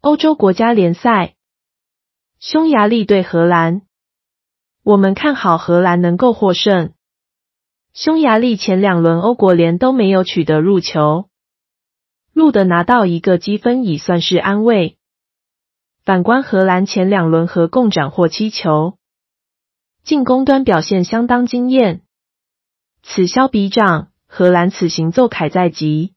欧洲国家联赛，匈牙利对荷兰，我们看好荷兰能够获胜。匈牙利前两轮欧国联都没有取得入球，路得拿到一个积分已算是安慰。反观荷兰前两轮合共斩获七球，进攻端表现相当惊艳。此消彼长，荷兰此行奏凯在即。